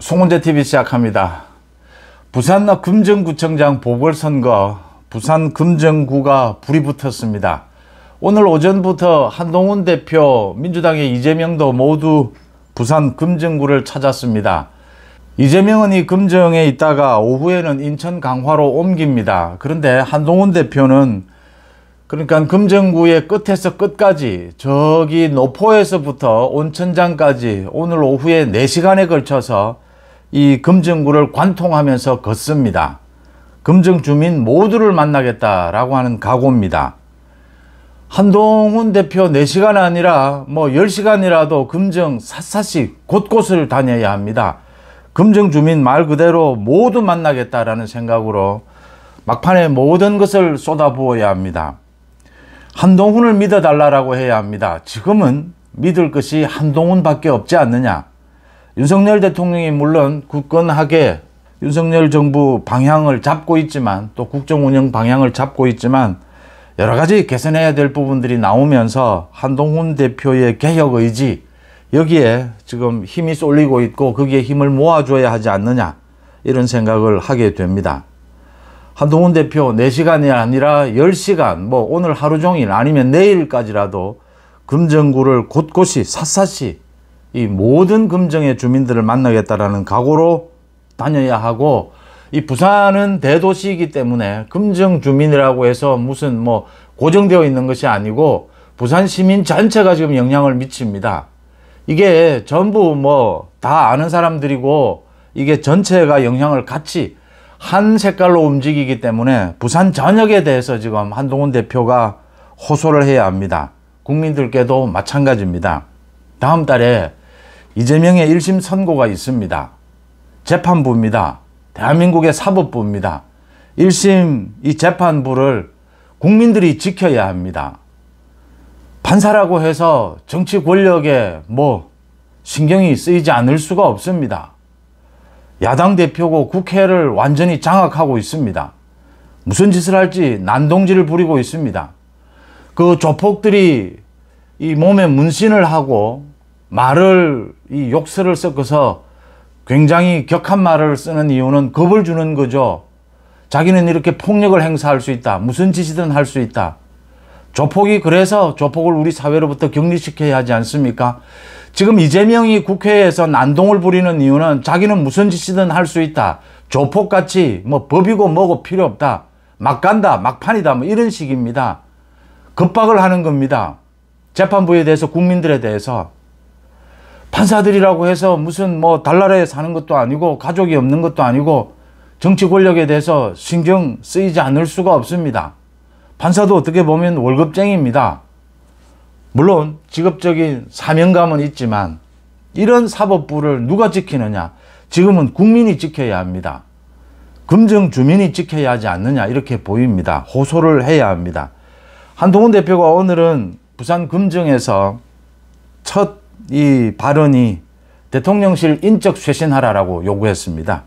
송은재 TV 시작합니다. 부산 금정구청장 보궐선거 부산 금정구가 불이 붙었습니다. 오늘 오전부터 한동훈 대표 민주당의 이재명도 모두 부산 금정구를 찾았습니다. 이재명은 이 금정에 있다가 오후에는 인천 강화로 옮깁니다. 그런데 한동훈 대표는 그러니까 금정구의 끝에서 끝까지 저기 노포에서부터 온천장까지 오늘 오후에 4시간에 걸쳐서 이 금정구를 관통하면서 걷습니다. 금정 주민 모두를 만나겠다라고 하는 각오입니다. 한동훈 대표 4시간 아니라 뭐 10시간이라도 금정 샅샅이 곳곳을 다녀야 합니다. 금정 주민 말 그대로 모두 만나겠다라는 생각으로 막판에 모든 것을 쏟아부어야 합니다. 한동훈을 믿어달라고 해야 합니다. 지금은 믿을 것이 한동훈밖에 없지 않느냐. 윤석열 대통령이 물론 굳건하게 윤석열 정부 방향을 잡고 있지만 또 국정 운영 방향을 잡고 있지만 여러 가지 개선해야 될 부분들이 나오면서 한동훈 대표의 개혁 의지 여기에 지금 힘이 쏠리고 있고 거기에 힘을 모아줘야 하지 않느냐 이런 생각을 하게 됩니다. 한동훈 대표 4시간이 아니라 10시간 뭐 오늘 하루 종일 아니면 내일까지라도 금전구를 곳곳이 샅샅이 이 모든 금정의 주민들을 만나겠다라는 각오로 다녀야 하고 이 부산은 대도시이기 때문에 금정 주민이라고 해서 무슨 뭐 고정되어 있는 것이 아니고 부산 시민 전체가 지금 영향을 미칩니다. 이게 전부 뭐 다 아는 사람들이고 이게 전체가 영향을 같이 한 색깔로 움직이기 때문에 부산 전역에 대해서 지금 한동훈 대표가 호소를 해야 합니다. 국민들께도 마찬가지입니다. 다음 달에 이재명의 1심 선고가 있습니다. 재판부입니다. 대한민국의 사법부입니다. 1심 이 재판부를 국민들이 지켜야 합니다. 판사라고 해서 정치 권력에 뭐 신경이 쓰이지 않을 수가 없습니다. 야당 대표고 국회를 완전히 장악하고 있습니다. 무슨 짓을 할지 난동질을 부리고 있습니다. 그 조폭들이 이 몸에 문신을 하고 말을 이 욕설을 섞어서 굉장히 격한 말을 쓰는 이유는 겁을 주는 거죠. 자기는 이렇게 폭력을 행사할 수 있다. 무슨 짓이든 할 수 있다. 조폭이 그래서 조폭을 우리 사회로부터 격리시켜야 하지 않습니까? 지금 이재명이 국회에서 난동을 부리는 이유는 자기는 무슨 짓이든 할 수 있다. 조폭같이 뭐 법이고 뭐고 필요 없다. 막 간다, 막판이다 뭐 이런 식입니다. 급박을 하는 겁니다. 재판부에 대해서 국민들에 대해서 판사들이라고 해서 무슨 뭐 달나라에 사는 것도 아니고 가족이 없는 것도 아니고 정치 권력에 대해서 신경 쓰이지 않을 수가 없습니다. 판사도 어떻게 보면 월급쟁이입니다. 물론 직업적인 사명감은 있지만 이런 사법부를 누가 지키느냐 지금은 국민이 지켜야 합니다. 금정 주민이 지켜야 하지 않느냐 이렇게 보입니다. 호소를 해야 합니다. 한동훈 대표가 오늘은 부산 금정에서 첫이 발언이 대통령실 인적 쇄신하라라고 요구했습니다.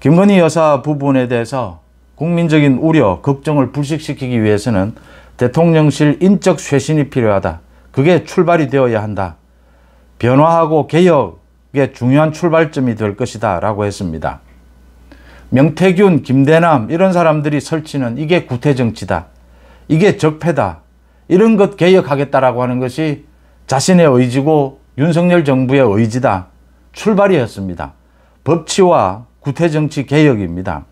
김건희 여사 부분에 대해서 국민적인 우려, 걱정을 불식시키기 위해서는 대통령실 인적 쇄신이 필요하다. 그게 출발이 되어야 한다. 변화하고 개혁의 중요한 출발점이 될 것이다 라고 했습니다. 명태균, 김대남 이런 사람들이 설치는 이게 구태정치다. 이게 적폐다. 이런 것 개혁하겠다라고 하는 것이 자신의 의지고 윤석열 정부의 의지다. 출발이었습니다. 법치와 구태정치 개혁입니다.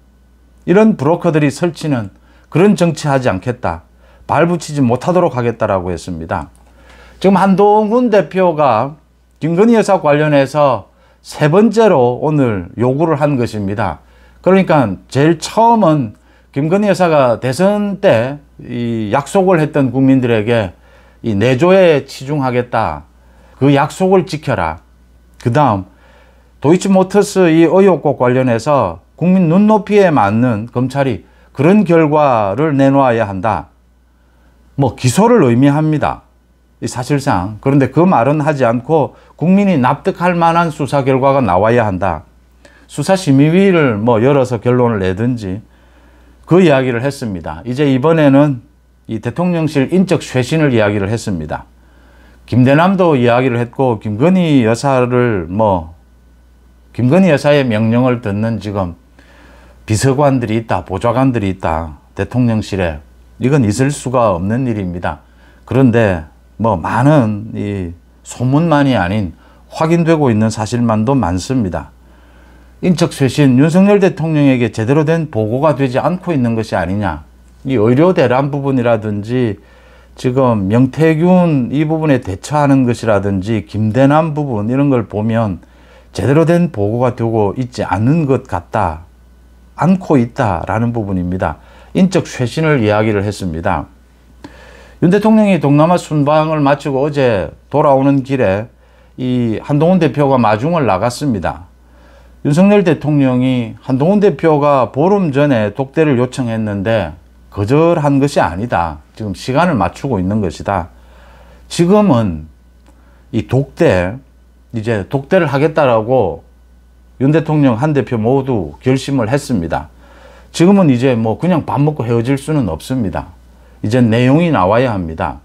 이런 브로커들이 설치는 그런 정치하지 않겠다. 발붙이지 못하도록 하겠다라고 했습니다. 지금 한동훈 대표가 김건희 여사 관련해서 세 번째로 오늘 요구를 한 것입니다. 그러니까 제일 처음은 김건희 여사가 대선 때 이 약속을 했던 국민들에게 이 내조에 치중하겠다. 그 약속을 지켜라. 그 다음 도이치모터스 이 의혹과 관련해서 국민 눈높이에 맞는 검찰이 그런 결과를 내놓아야 한다. 뭐 기소를 의미합니다. 사실상 그런데 그 말은 하지 않고 국민이 납득할 만한 수사 결과가 나와야 한다. 수사심의위를 뭐 열어서 결론을 내든지 그 이야기를 했습니다. 이제 이번에는 이 대통령실 인적 쇄신을 이야기를 했습니다. 김대남도 이야기를 했고 김건희 여사를 뭐 김건희 여사의 명령을 듣는 지금 비서관들이 있다, 보좌관들이 있다, 대통령실에 이건 있을 수가 없는 일입니다. 그런데 뭐 많은 이 소문만이 아닌 확인되고 있는 사실만도 많습니다. 인척쇄신 윤석열 대통령에게 제대로 된 보고가 되지 않고 있는 것이 아니냐 이 의료 대란 부분이라든지 지금 명태균 이 부분에 대처하는 것이라든지 김대남 부분 이런 걸 보면 제대로 된 보고가 되고 있지 않은 것 같다, 않고 있다라는 부분입니다. 인적 쇄신을 이야기를 했습니다. 윤 대통령이 동남아 순방을 마치고 어제 돌아오는 길에 이 한동훈 대표가 마중을 나갔습니다. 윤석열 대통령이 한동훈 대표가 보름 전에 독대를 요청했는데 거절한 것이 아니다. 지금 시간을 맞추고 있는 것이다. 지금은 이 독대, 이제 독대를 하겠다라고 윤 대통령 한 대표 모두 결심을 했습니다. 지금은 이제 뭐 그냥 밥 먹고 헤어질 수는 없습니다. 이제 내용이 나와야 합니다.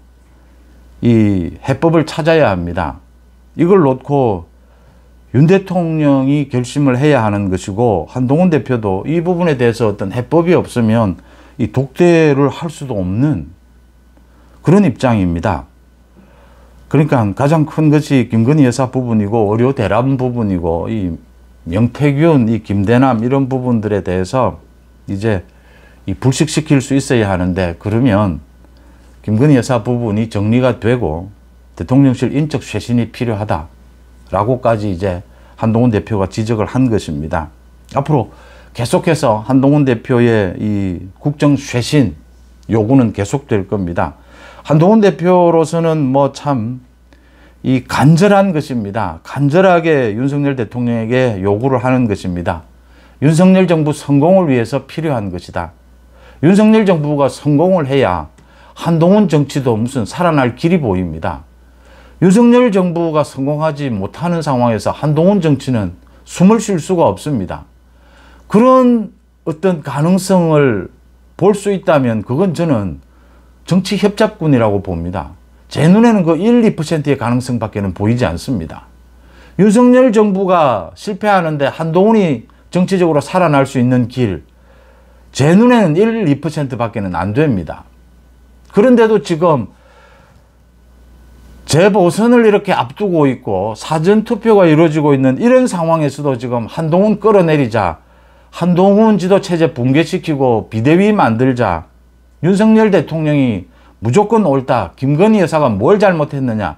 이 해법을 찾아야 합니다. 이걸 놓고 윤 대통령이 결심을 해야 하는 것이고 한동훈 대표도 이 부분에 대해서 어떤 해법이 없으면 이 독대를 할 수도 없는 그런 입장입니다. 그러니까 가장 큰 것이 김건희 여사 부분이고 의료 대란 부분이고 이 명태균, 이 김대남 이런 부분들에 대해서 이제 이 불식시킬 수 있어야 하는데 그러면 김건희 여사 부분이 정리가 되고 대통령실 인적 쇄신이 필요하다라고까지 이제 한동훈 대표가 지적을 한 것입니다. 앞으로 계속해서 한동훈 대표의 이 국정 쇄신 요구는 계속될 겁니다. 한동훈 대표로서는 뭐 참 이 간절한 것입니다. 간절하게 윤석열 대통령에게 요구를 하는 것입니다. 윤석열 정부 성공을 위해서 필요한 것이다. 윤석열 정부가 성공을 해야 한동훈 정치도 무슨 살아날 길이 보입니다. 윤석열 정부가 성공하지 못하는 상황에서 한동훈 정치는 숨을 쉴 수가 없습니다. 그런 어떤 가능성을 볼 수 있다면 그건 저는 정치 협잡군이라고 봅니다. 제 눈에는 그 1, 2%의 가능성밖에는 보이지 않습니다. 윤석열 정부가 실패하는데 한동훈이 정치적으로 살아날 수 있는 길, 제 눈에는 1, 2%밖에는 안 됩니다. 그런데도 지금 재보선을 이렇게 앞두고 있고 사전투표가 이루어지고 있는 이런 상황에서도 지금 한동훈 끌어내리자 한동훈 지도체제 붕괴시키고 비대위 만들자 윤석열 대통령이 무조건 옳다. 김건희 여사가 뭘 잘못했느냐.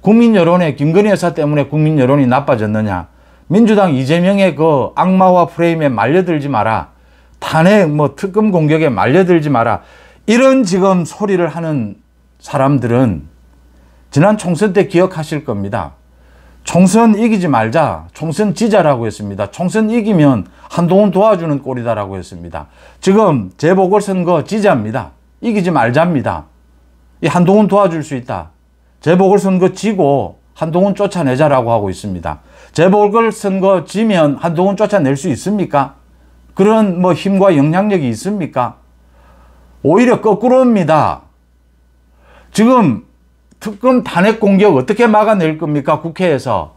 국민 여론에 김건희 여사 때문에 국민 여론이 나빠졌느냐. 민주당 이재명의 그 악마와 프레임에 말려들지 마라. 탄핵 뭐 특검 공격에 말려들지 마라. 이런 지금 소리를 하는 사람들은 지난 총선 때 기억하실 겁니다. 총선 이기지 말자. 총선 지자라고 했습니다. 총선 이기면 한동훈 도와주는 꼴이다라고 했습니다. 지금 재보궐선거 지자입니다. 이기지 말자입니다. 이 한동훈 도와줄 수 있다. 재보궐선거 지고 한동훈 쫓아내자라고 하고 있습니다. 재보궐선거 지면 한동훈 쫓아낼 수 있습니까? 그런 뭐 힘과 영향력이 있습니까? 오히려 거꾸로입니다. 지금 특검 탄핵 공격 어떻게 막아낼 겁니까? 국회에서.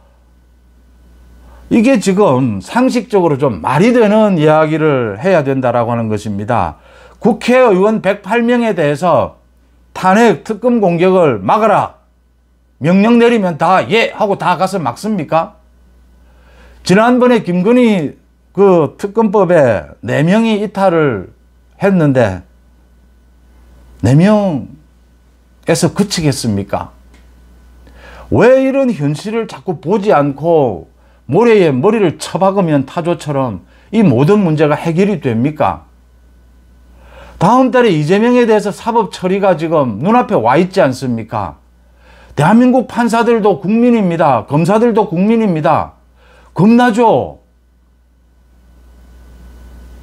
이게 지금 상식적으로 좀 말이 되는 이야기를 해야 된다라고 하는 것입니다. 국회의원 108명에 대해서 탄핵 특검 공격을 막아라. 명령 내리면 다 예 하고 다 가서 막습니까? 지난번에 김건희 그 특검법에 4명이 이탈을 했는데 4명 에서 그치겠습니까? 왜 이런 현실을 자꾸 보지 않고 모래에 머리를 쳐박으면 타조처럼 이 모든 문제가 해결이 됩니까? 다음 달에 이재명에 대해서 사법 처리가 지금 눈앞에 와 있지 않습니까? 대한민국 판사들도 국민입니다. 검사들도 국민입니다. 겁나죠?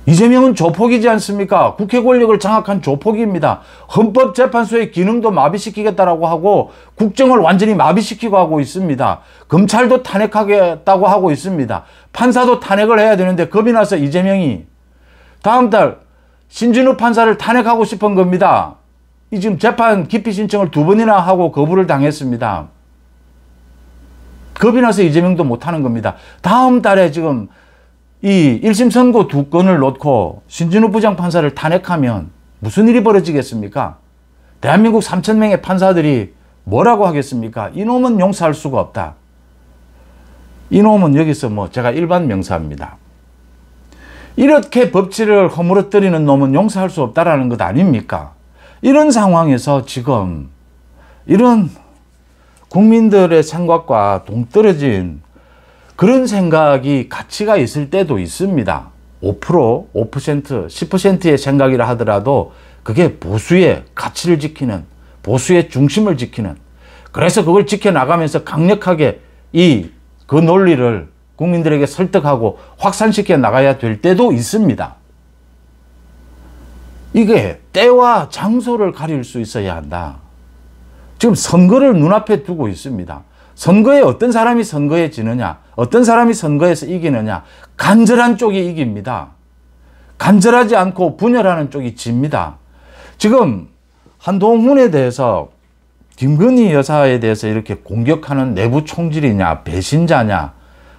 이재명은 조폭이지 않습니까? 국회 권력을 장악한 조폭입니다. 헌법재판소의 기능도 마비시키겠다라고 하고 국정을 완전히 마비시키고 하고 있습니다. 검찰도 탄핵하겠다고 하고 있습니다. 판사도 탄핵을 해야 되는데 겁이 나서 이재명이 다음 달 신진우 판사를 탄핵하고 싶은 겁니다. 이 지금 재판 기피 신청을 두 번이나 하고 거부를 당했습니다. 겁이 나서 이재명도 못하는 겁니다. 다음 달에 지금 이 1심 선고 두 건을 놓고 신진우 부장판사를 탄핵하면 무슨 일이 벌어지겠습니까? 대한민국 3천 명의 판사들이 뭐라고 하겠습니까? 이놈은 용서할 수가 없다. 이놈은 여기서 뭐 제가 일반 명사입니다. 이렇게 법치를 허물어뜨리는 놈은 용서할 수 없다라는 것 아닙니까? 이런 상황에서 지금 이런 국민들의 생각과 동떨어진 그런 생각이 가치가 있을 때도 있습니다. 5%, 5%, 10%의 생각이라 하더라도 그게 보수의 가치를 지키는, 보수의 중심을 지키는, 그래서 그걸 지켜나가면서 강력하게 이 그 논리를 국민들에게 설득하고 확산시켜 나가야 될 때도 있습니다. 이게 때와 장소를 가릴 수 있어야 한다. 지금 선거를 눈앞에 두고 있습니다. 선거에 어떤 사람이 선거에 지느냐 어떤 사람이 선거에서 이기느냐 간절한 쪽이 이깁니다. 간절하지 않고 분열하는 쪽이 집니다. 지금 한동훈에 대해서 김건희 여사에 대해서 이렇게 공격하는 내부 총질이냐 배신자냐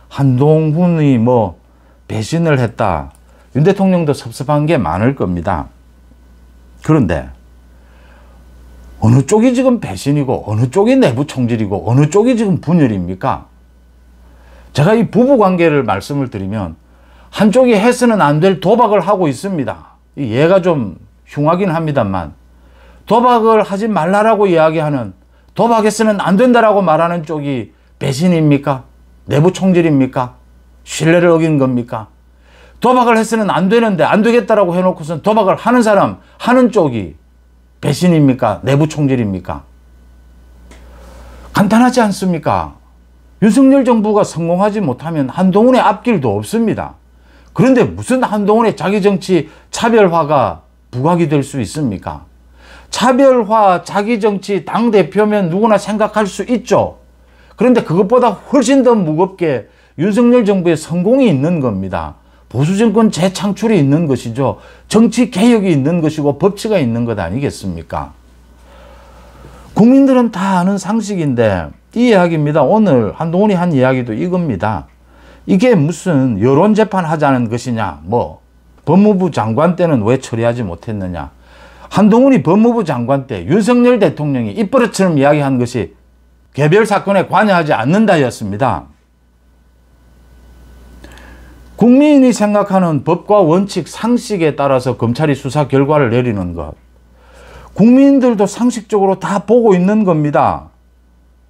한동훈이 뭐 배신을 했다. 윤 대통령도 섭섭한 게 많을 겁니다. 그런데 어느 쪽이 지금 배신이고 어느 쪽이 내부 총질이고 어느 쪽이 지금 분열입니까? 제가 이 부부관계를 말씀을 드리면 한쪽이 해서는 안 될 도박을 하고 있습니다. 얘가 좀 흉하긴 합니다만 도박을 하지 말라라고 이야기하는 도박에서는 안 된다라고 말하는 쪽이 배신입니까? 내부 총질입니까? 신뢰를 어긴 겁니까? 도박을 해서는 안 되는데 안 되겠다라고 해놓고선 도박을 하는 사람, 하는 쪽이 배신입니까? 내부 총질입니까? 간단하지 않습니까? 윤석열 정부가 성공하지 못하면 한동훈의 앞길도 없습니다. 그런데 무슨 한동훈의 자기 정치 차별화가 부각이 될 수 있습니까? 차별화, 자기 정치, 당대표면 누구나 생각할 수 있죠. 그런데 그것보다 훨씬 더 무겁게 윤석열 정부의 성공이 있는 겁니다. 보수 정권 재창출이 있는 것이죠. 정치 개혁이 있는 것이고 법치가 있는 것 아니겠습니까? 국민들은 다 아는 상식인데 이 이야기입니다. 오늘 한동훈이 한 이야기도 이겁니다. 이게 무슨 여론재판 하자는 것이냐 뭐 법무부 장관 때는 왜 처리하지 못했느냐 한동훈이 법무부 장관 때 윤석열 대통령이 입버릇처럼 이야기한 것이 개별 사건에 관여하지 않는다였습니다. 국민이 생각하는 법과 원칙, 상식에 따라서 검찰이 수사 결과를 내리는 것. 국민들도 상식적으로 다 보고 있는 겁니다.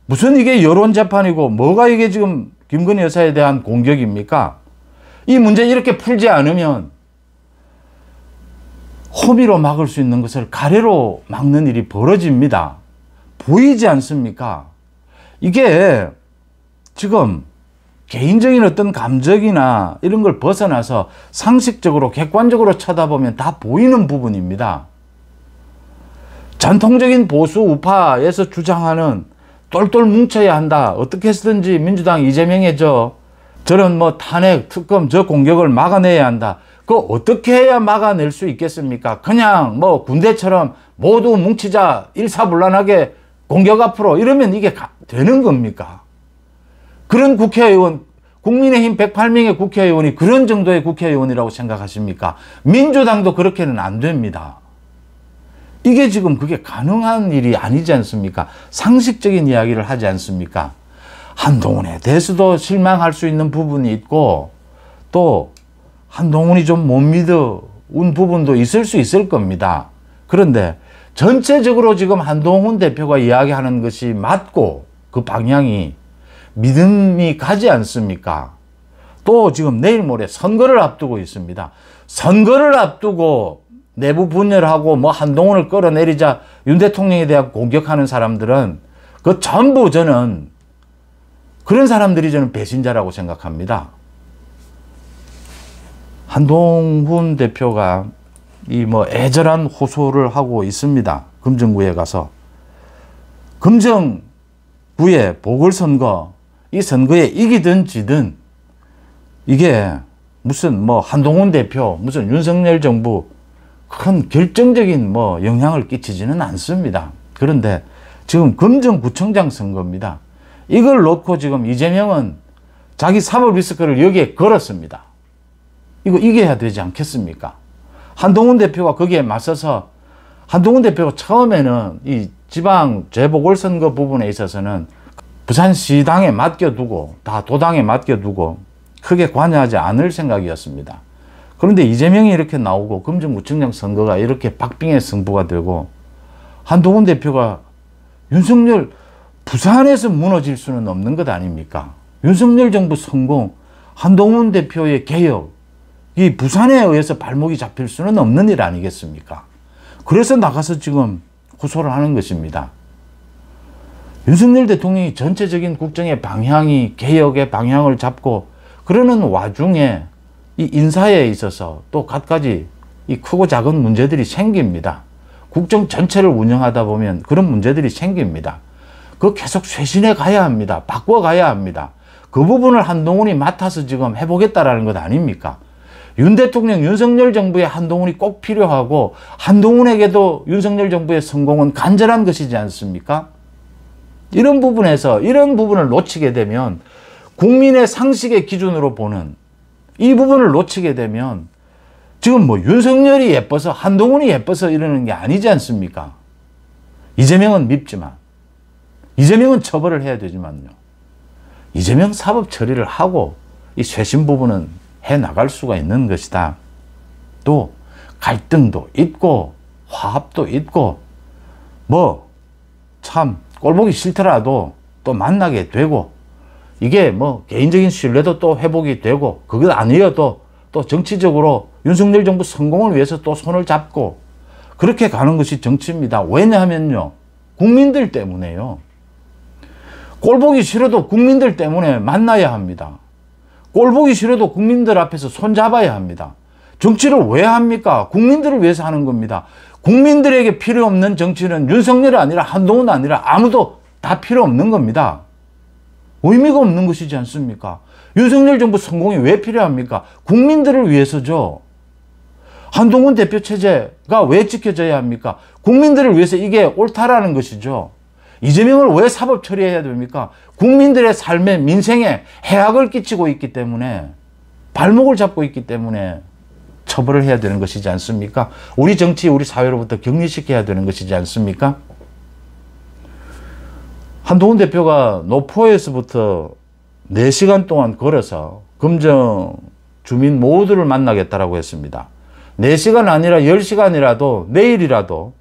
무슨 이게 여론재판이고 뭐가 이게 지금 김건희 여사에 대한 공격입니까? 이 문제 이렇게 풀지 않으면 호미로 막을 수 있는 것을 가래로 막는 일이 벌어집니다. 보이지 않습니까? 이게 지금 개인적인 어떤 감정이나 이런 걸 벗어나서 상식적으로 객관적으로 쳐다보면 다 보이는 부분입니다. 전통적인 보수 우파에서 주장하는 똘똘 뭉쳐야 한다. 어떻게 해서든지 민주당 이재명이죠. 저는 뭐 탄핵, 특검, 저 공격을 막아내야 한다. 그 어떻게 해야 막아낼 수 있겠습니까? 그냥 뭐 군대처럼 모두 뭉치자 일사불란하게 공격 앞으로 이러면 이게 되는 겁니까? 그런 국회의원 국민의힘 108명의 국회의원이 그런 정도의 국회의원이라고 생각하십니까? 민주당도 그렇게는 안 됩니다. 이게 지금 그게 가능한 일이 아니지 않습니까? 상식적인 이야기를 하지 않습니까? 한동훈에 대해서도 실망할 수 있는 부분이 있고 또 한동훈이 좀 못 믿어온 부분도 있을 수 있을 겁니다. 그런데 전체적으로 지금 한동훈 대표가 이야기하는 것이 맞고 그 방향이 믿음이 가지 않습니까? 또 지금 내일 모레 선거를 앞두고 있습니다. 선거를 앞두고 내부 분열하고 뭐 한동훈을 끌어내리자 윤 대통령에 대한 공격하는 사람들은 그 전부 저는 그런 사람들이 저는 배신자라고 생각합니다. 한동훈 대표가 이 뭐 애절한 호소를 하고 있습니다. 금정구에 가서. 금정구의 보궐선거 이 선거에 이기든 지든 이게 무슨 뭐 한동훈 대표, 무슨 윤석열 정부 큰 결정적인 뭐 영향을 끼치지는 않습니다. 그런데 지금 검정구청장 선거입니다. 이걸 놓고 지금 이재명은 자기 사법 리스크를 여기에 걸었습니다. 이거 이겨야 되지 않겠습니까? 한동훈 대표가 거기에 맞서서 한동훈 대표가 처음에는 이 지방 재보궐선거 부분에 있어서는 부산시당에 맡겨두고 다 도당에 맡겨두고 크게 관여하지 않을 생각이었습니다. 그런데 이재명이 이렇게 나오고 금정구청장 선거가 이렇게 박빙의 승부가 되고 한동훈 대표가 윤석열 부산에서 무너질 수는 없는 것 아닙니까? 윤석열 정부 성공, 한동훈 대표의 개혁, 이 부산에 의해서 발목이 잡힐 수는 없는 일 아니겠습니까? 그래서 나가서 지금 호소를 하는 것입니다. 윤석열 대통령이 전체적인 국정의 방향이 개혁의 방향을 잡고 그러는 와중에 이 인사에 있어서 또 갖가지 이 크고 작은 문제들이 생깁니다. 국정 전체를 운영하다 보면 그런 문제들이 생깁니다. 그 계속 쇄신해 가야 합니다. 바꿔가야 합니다. 그 부분을 한동훈이 맡아서 지금 해보겠다라는 것 아닙니까? 윤 대통령, 윤석열 정부의 한동훈이 꼭 필요하고 한동훈에게도 윤석열 정부의 성공은 간절한 것이지 않습니까? 이런 부분에서 이런 부분을 놓치게 되면 국민의 상식의 기준으로 보는 이 부분을 놓치게 되면 지금 뭐 윤석열이 예뻐서 한동훈이 예뻐서 이러는 게 아니지 않습니까? 이재명은 밉지만 이재명은 처벌을 해야 되지만요. 이재명 사법 처리를 하고 이 쇄신 부분은 해나갈 수가 있는 것이다. 또 갈등도 있고 화합도 있고 뭐참 꼴보기 싫더라도 또 만나게 되고 이게 뭐 개인적인 신뢰도 또 회복이 되고 그것 아니어도 또 정치적으로 윤석열 정부 성공을 위해서 또 손을 잡고 그렇게 가는 것이 정치입니다. 왜냐하면요. 국민들 때문에요. 꼴보기 싫어도 국민들 때문에 만나야 합니다. 꼴보기 싫어도 국민들 앞에서 손잡아야 합니다. 정치를 왜 합니까? 국민들을 위해서 하는 겁니다. 국민들에게 필요 없는 정치는 윤석열이 아니라 한동훈 아니라 아무도 다 필요 없는 겁니다. 의미가 없는 것이지 않습니까? 윤석열 정부 성공이 왜 필요합니까? 국민들을 위해서죠. 한동훈 대표 체제가 왜 지켜져야 합니까? 국민들을 위해서 이게 옳다라는 것이죠. 이재명을 왜 사법 처리해야 됩니까? 국민들의 삶에 민생에 해악을 끼치고 있기 때문에 발목을 잡고 있기 때문에 처벌을 해야 되는 것이지 않습니까? 우리 정치, 우리 사회로부터 격리시켜야 되는 것이지 않습니까? 한동훈 대표가 노포에서부터 4시간 동안 걸어서 금정 주민 모두를 만나겠다라고 했습니다. 4시간 아니라 10시간이라도 내일이라도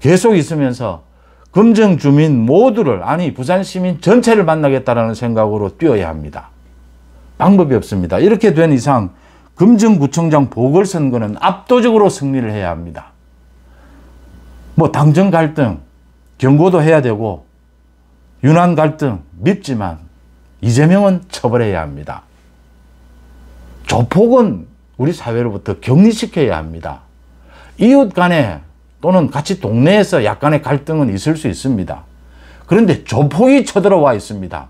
계속 있으면서 금정 주민 모두를 아니 부산 시민 전체를 만나겠다라는 생각으로 뛰어야 합니다. 방법이 없습니다. 이렇게 된 이상 금정구청장 보궐선거는 압도적으로 승리를 해야 합니다. 뭐 당정 갈등, 경고도 해야 되고 유난 갈등 밉지만 이재명은 처벌해야 합니다. 조폭은 우리 사회로부터 격리시켜야 합니다. 이웃 간에 또는 같이 동네에서 약간의 갈등은 있을 수 있습니다. 그런데 조폭이 쳐들어와 있습니다.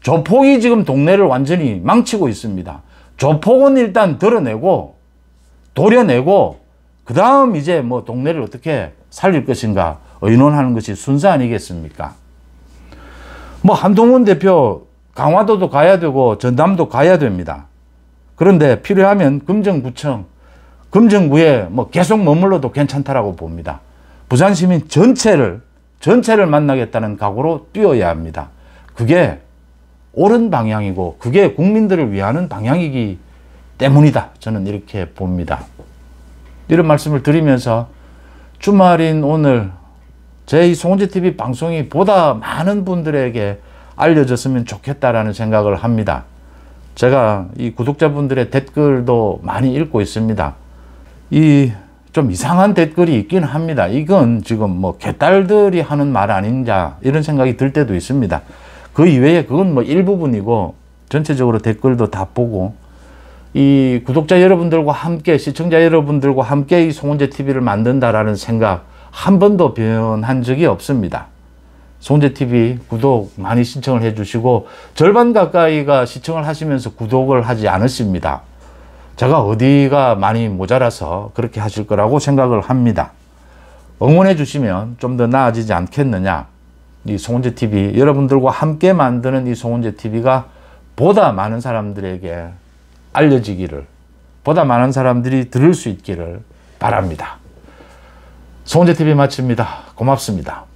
조폭이 지금 동네를 완전히 망치고 있습니다. 조폭은 일단 드러내고 도려내고 그 다음 이제 뭐 동네를 어떻게 살릴 것인가 의논하는 것이 순서 아니겠습니까? 뭐 한동훈 대표 강화도도 가야 되고 전남도 가야 됩니다. 그런데 필요하면 금정구청, 금정구에 뭐 계속 머물러도 괜찮다라고 봅니다. 부산시민 전체를 전체를 만나겠다는 각오로 뛰어야 합니다. 그게 옳은 방향이고 그게 국민들을 위하는 방향이기 때문이다. 저는 이렇게 봅니다. 이런 말씀을 드리면서 주말인 오늘 제 송재TV 방송이 보다 많은 분들에게 알려졌으면 좋겠다라는 생각을 합니다. 제가 이 구독자분들의 댓글도 많이 읽고 있습니다. 이 좀 이상한 댓글이 있긴 합니다. 이건 지금 뭐 개딸들이 하는 말 아닌가 이런 생각이 들 때도 있습니다. 그 이외에 그건 뭐 일부분이고 전체적으로 댓글도 다 보고 이 구독자 여러분들과 함께 시청자 여러분들과 함께 이 송은재 TV를 만든다라는 생각 한 번도 변한 적이 없습니다. 송재 은 TV 구독 많이 신청을 해주시고 절반 가까이가 시청을 하시면서 구독을 하지 않으십니다. 제가 어디가 많이 모자라서 그렇게 하실 거라고 생각을 합니다. 응원해 주시면 좀 더 나아지지 않겠느냐 이 송은재 TV 여러분들과 함께 만드는 이 송은재 TV가 보다 많은 사람들에게 알려지기를 보다 많은 사람들이 들을 수 있기를 바랍니다. 송은재 TV 마칩니다. 고맙습니다.